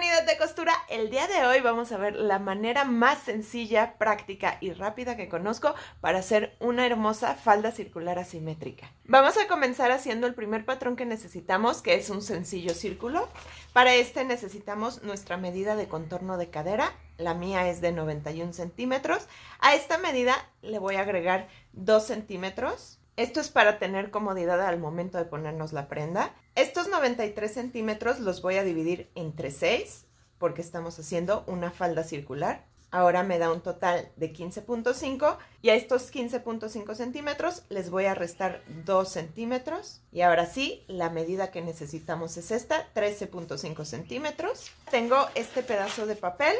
de costura, el día de hoy vamos a ver la manera más sencilla, práctica y rápida que conozco para hacer una hermosa falda circular asimétrica. Vamos a comenzar haciendo el primer patrón que necesitamos, que es un sencillo círculo. Para este necesitamos nuestra medida de contorno de cadera, la mía es de 91 centímetros. A esta medida le voy a agregar 2 centímetros esto es para tener comodidad al momento de ponernos la prenda. Estos 93 centímetros los voy a dividir entre 6 porque estamos haciendo una falda circular. Ahora me da un total de 15.5 y a estos 15.5 centímetros les voy a restar 2 centímetros. Y ahora sí, la medida que necesitamos es esta, 13.5 centímetros. Tengo este pedazo de papel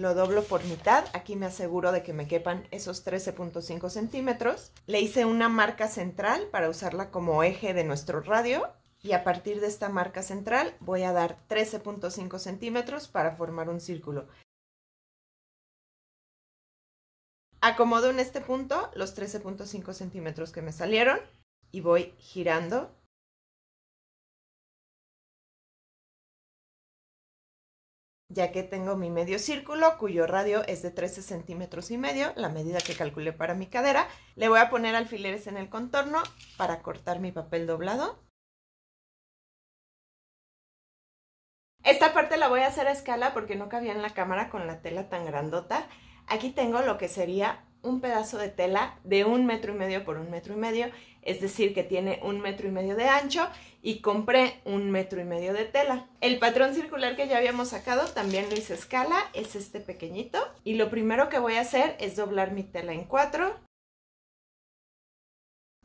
lo doblo por mitad, aquí me aseguro de que me quepan esos 13.5 centímetros. Le hice una marca central para usarla como eje de nuestro radio y a partir de esta marca central voy a dar 13.5 centímetros para formar un círculo. Acomodo en este punto los 13.5 centímetros que me salieron y voy girando ya que tengo mi medio círculo cuyo radio es de 13 centímetros y medio, la medida que calculé para mi cadera. Le voy a poner alfileres en el contorno para cortar mi papel doblado. Esta parte la voy a hacer a escala porque no cabía en la cámara con la tela tan grandota. Aquí tengo lo que sería un pedazo de tela de un metro y medio por un metro y medio, es decir, que tiene un metro y medio de ancho y compré un metro y medio de tela. El patrón circular que ya habíamos sacado también lo hice escala, es este pequeñito. Y lo primero que voy a hacer es doblar mi tela en cuatro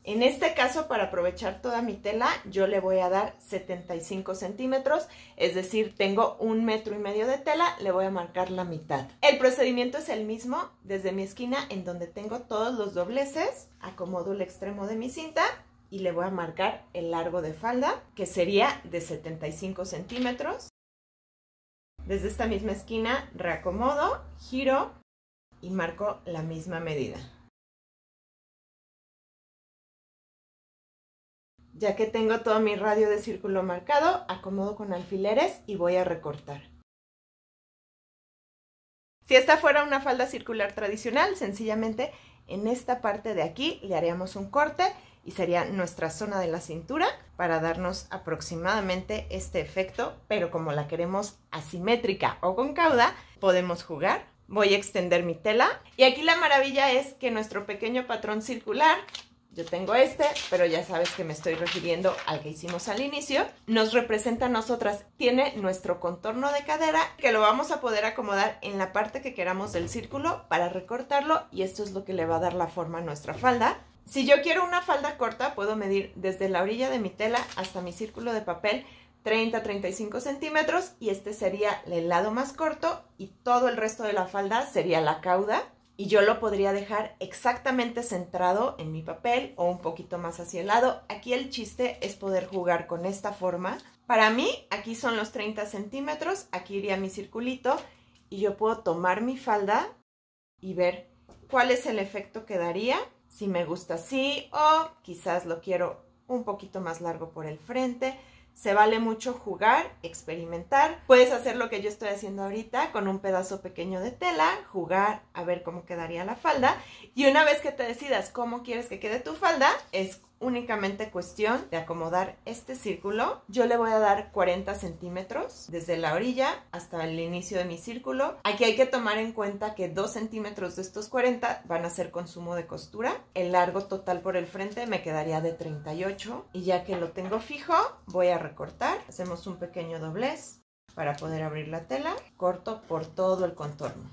en este caso, para aprovechar toda mi tela, yo le voy a dar 75 centímetros, es decir, tengo un metro y medio de tela, le voy a marcar la mitad. El procedimiento es el mismo desde mi esquina en donde tengo todos los dobleces, acomodo el extremo de mi cinta y le voy a marcar el largo de falda, que sería de 75 centímetros. Desde esta misma esquina reacomodo, giro y marco la misma medida. Ya que tengo todo mi radio de círculo marcado, acomodo con alfileres y voy a recortar. Si esta fuera una falda circular tradicional, sencillamente en esta parte de aquí le haríamos un corte y sería nuestra zona de la cintura para darnos aproximadamente este efecto, pero como la queremos asimétrica o con cauda, podemos jugar. Voy a extender mi tela y aquí la maravilla es que nuestro pequeño patrón circular yo tengo este, pero ya sabes que me estoy refiriendo al que hicimos al inicio. Nos representa a nosotras. Tiene nuestro contorno de cadera que lo vamos a poder acomodar en la parte que queramos del círculo para recortarlo y esto es lo que le va a dar la forma a nuestra falda. Si yo quiero una falda corta, puedo medir desde la orilla de mi tela hasta mi círculo de papel 30-35 centímetros y este sería el lado más corto y todo el resto de la falda sería la cauda y yo lo podría dejar exactamente centrado en mi papel o un poquito más hacia el lado. Aquí el chiste es poder jugar con esta forma. Para mí, aquí son los 30 centímetros, aquí iría mi circulito y yo puedo tomar mi falda y ver cuál es el efecto que daría, si me gusta así o quizás lo quiero un poquito más largo por el frente. Se vale mucho jugar, experimentar. Puedes hacer lo que yo estoy haciendo ahorita con un pedazo pequeño de tela, jugar a ver cómo quedaría la falda. Y una vez que te decidas cómo quieres que quede tu falda, es únicamente cuestión de acomodar este círculo. Yo le voy a dar 40 centímetros desde la orilla hasta el inicio de mi círculo. Aquí hay que tomar en cuenta que 2 centímetros de estos 40 van a ser consumo de costura. El largo total por el frente me quedaría de 38 y ya que lo tengo fijo voy a recortar. Hacemos un pequeño doblez para poder abrir la tela. Corto por todo el contorno.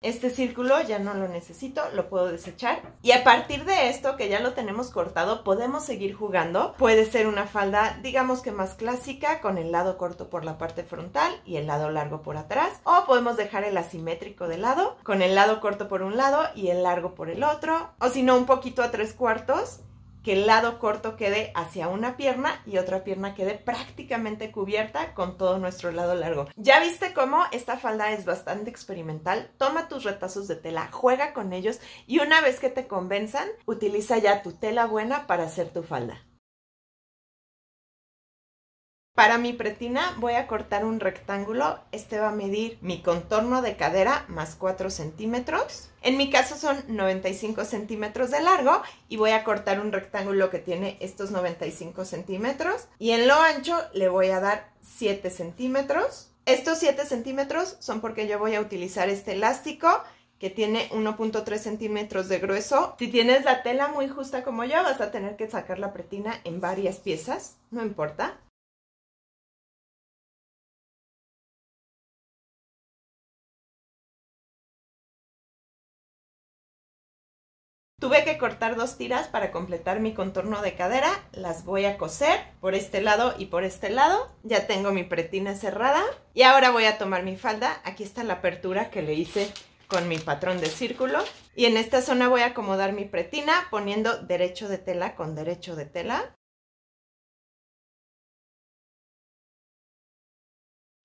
Este círculo ya no lo necesito, lo puedo desechar. Y a partir de esto, que ya lo tenemos cortado, podemos seguir jugando. Puede ser una falda, digamos que más clásica, con el lado corto por la parte frontal y el lado largo por atrás. O podemos dejar el asimétrico de lado, con el lado corto por un lado y el largo por el otro. O si no, un poquito a tres cuartos que el lado corto quede hacia una pierna y otra pierna quede prácticamente cubierta con todo nuestro lado largo. Ya viste cómo esta falda es bastante experimental. Toma tus retazos de tela, juega con ellos y una vez que te convenzan, utiliza ya tu tela buena para hacer tu falda. Para mi pretina voy a cortar un rectángulo, este va a medir mi contorno de cadera más 4 centímetros. En mi caso son 95 centímetros de largo y voy a cortar un rectángulo que tiene estos 95 centímetros y en lo ancho le voy a dar 7 centímetros. Estos 7 centímetros son porque yo voy a utilizar este elástico que tiene 1.3 centímetros de grueso. Si tienes la tela muy justa como yo, vas a tener que sacar la pretina en varias piezas, no importa. Tuve que cortar dos tiras para completar mi contorno de cadera, las voy a coser por este lado y por este lado. Ya tengo mi pretina cerrada y ahora voy a tomar mi falda. Aquí está la apertura que le hice con mi patrón de círculo. Y en esta zona voy a acomodar mi pretina poniendo derecho de tela con derecho de tela.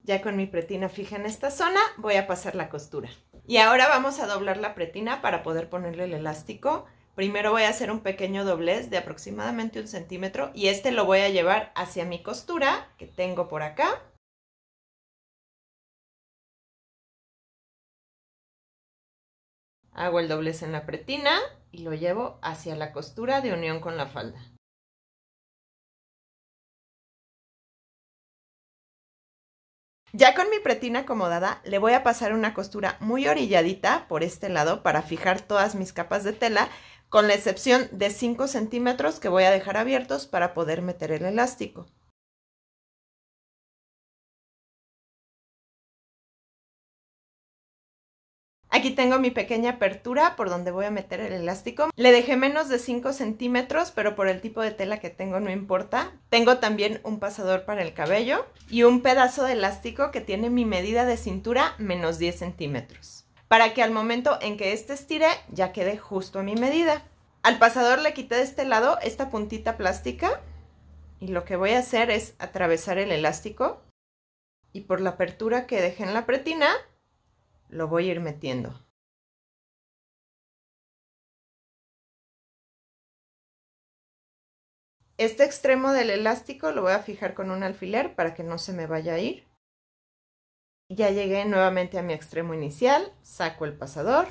Ya con mi pretina fija en esta zona voy a pasar la costura. Y ahora vamos a doblar la pretina para poder ponerle el elástico. Primero voy a hacer un pequeño doblez de aproximadamente un centímetro y este lo voy a llevar hacia mi costura que tengo por acá. Hago el doblez en la pretina y lo llevo hacia la costura de unión con la falda. Ya con mi pretina acomodada, le voy a pasar una costura muy orilladita por este lado para fijar todas mis capas de tela, con la excepción de 5 centímetros que voy a dejar abiertos para poder meter el elástico. Aquí tengo mi pequeña apertura por donde voy a meter el elástico. Le dejé menos de 5 centímetros, pero por el tipo de tela que tengo no importa. Tengo también un pasador para el cabello y un pedazo de elástico que tiene mi medida de cintura menos 10 centímetros. Para que al momento en que este estire ya quede justo a mi medida. Al pasador le quité de este lado esta puntita plástica y lo que voy a hacer es atravesar el elástico y por la apertura que dejé en la pretina lo voy a ir metiendo. Este extremo del elástico lo voy a fijar con un alfiler para que no se me vaya a ir. Ya llegué nuevamente a mi extremo inicial, saco el pasador,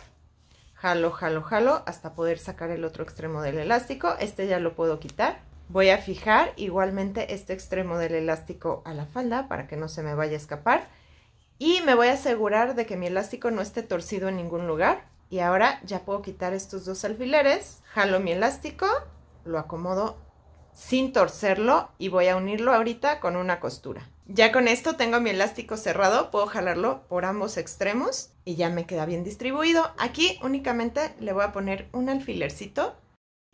jalo, jalo, jalo hasta poder sacar el otro extremo del elástico. Este ya lo puedo quitar. Voy a fijar igualmente este extremo del elástico a la falda para que no se me vaya a escapar y me voy a asegurar de que mi elástico no esté torcido en ningún lugar. Y ahora ya puedo quitar estos dos alfileres, jalo mi elástico, lo acomodo sin torcerlo y voy a unirlo ahorita con una costura. Ya con esto tengo mi elástico cerrado, puedo jalarlo por ambos extremos y ya me queda bien distribuido. Aquí únicamente le voy a poner un alfilercito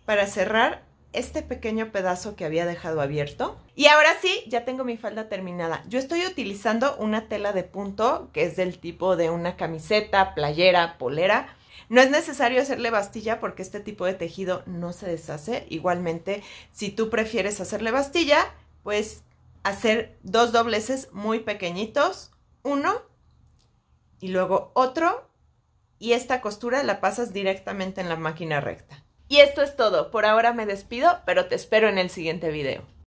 para cerrar este pequeño pedazo que había dejado abierto. Y ahora sí, ya tengo mi falda terminada. Yo estoy utilizando una tela de punto, que es del tipo de una camiseta, playera, polera. No es necesario hacerle bastilla porque este tipo de tejido no se deshace. Igualmente, si tú prefieres hacerle bastilla, pues hacer dos dobleces muy pequeñitos, uno y luego otro, y esta costura la pasas directamente en la máquina recta. Y esto es todo. Por ahora me despido, pero te espero en el siguiente video.